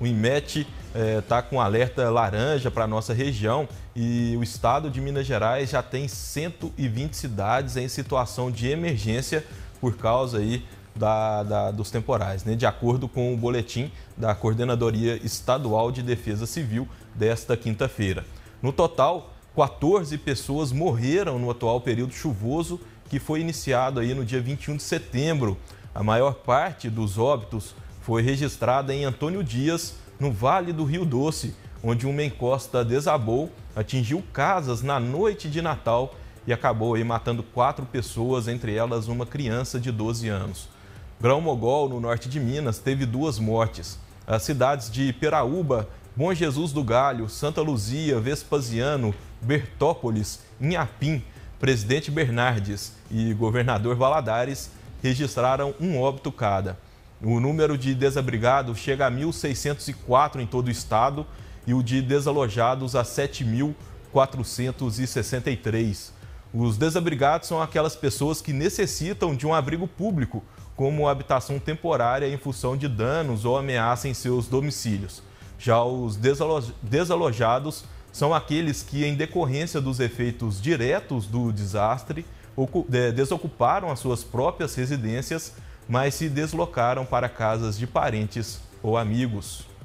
O IMET está eh, é, com alerta laranja para a nossa região e o estado de Minas Gerais já tem 120 cidades em situação de emergência por causa aí da, da, dos temporais, né? de acordo com o boletim da Coordenadoria Estadual de Defesa Civil desta quinta-feira. No total, 14 pessoas morreram no atual período chuvoso que foi iniciado aí no dia 21 de setembro. A maior parte dos óbitos foi registrada em Antônio Dias, no Vale do Rio Doce, onde uma encosta desabou, atingiu casas na noite de Natal e acabou aí matando quatro pessoas, entre elas uma criança de 12 anos. Grão-Mogol, no norte de Minas, teve duas mortes. As cidades de Peraúba, Bom Jesus do Galho, Santa Luzia, Vespasiano, Bertópolis, Inhapim, Presidente Bernardes e Governador Valadares registraram um óbito cada. O número de desabrigados chega a 1.604 em todo o estado e o de desalojados a 7.463. Os desabrigados são aquelas pessoas que necessitam de um abrigo público, como habitação temporária em função de danos ou ameaça em seus domicílios. Já os desalojados são aqueles que, em decorrência dos efeitos diretos do desastre, desocuparam as suas próprias residências mas se deslocaram para casas de parentes ou amigos.